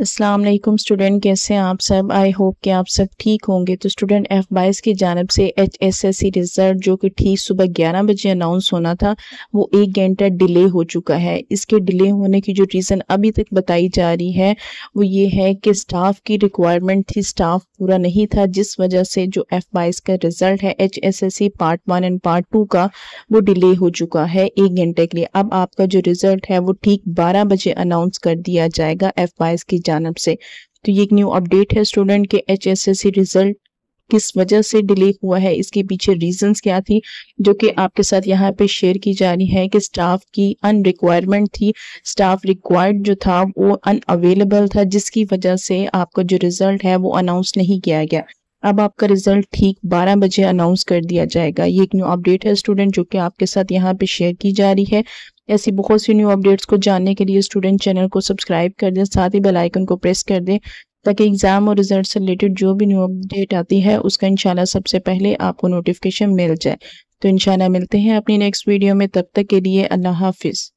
अस्सलाम वालेकुम स्टूडेंट कैसे हैं आप सब आई होप कि आप सब ठीक होंगे तो स्टूडेंट एफ बाईस की जानब से H S S C result जो कि ठीक सुबह ग्यारह बजे अनाउंस होना था वो एक घंटा डिले हो चुका है इसके डिले होने की जो रीज़न अभी तक बताई जा रही है वो ये है कि स्टाफ की रिक्वायरमेंट थी स्टाफ पूरा नहीं था जिस वजह से जो एफ बाईस का रिजल्ट है H S S C part one and part two का वो डिले हो चुका है एक घंटे के लिए अब आपका जो रिजल्ट है वो ठीक बारह बजे अनाउंस कर दिया जाएगा एफ बाईस की जानब से तो ये एक न्यू अपडेट है स्टूडेंट के एच रिजल्ट किस वजह से डिले हुआ है इसके पीछे रीजंस क्या थी जो कि आपके साथ यहाँ पे शेयर की जा रही है कि स्टाफ की अन रिक्वायरमेंट थी स्टाफ रिक्वायर्ड जो था वो अनअवेलेबल था जिसकी वजह से आपका जो रिजल्ट है वो अनाउंस नहीं किया गया अब आपका रिजल्ट ठीक 12 बजे अनाउंस कर दिया जाएगा ये एक न्यू अपडेट है स्टूडेंट जो कि आपके साथ यहाँ पे शेयर की जा रही है ऐसी बहुत सी न्यू अपडेट्स को जानने के लिए स्टूडेंट चैनल को सब्सक्राइब कर दें साथ ही बेल आइकन को प्रेस कर दें ताकि एग्ज़ाम और रिजल्ट से रिलेटेड जो भी न्यू अपडेट आती है उसका इंशाल्लाह सबसे पहले आपको नोटिफिकेशन मिल जाए तो इंशाल्लाह मिलते हैं अपनी नेक्स्ट वीडियो में तब तक के लिए अल्लाह हाफिज़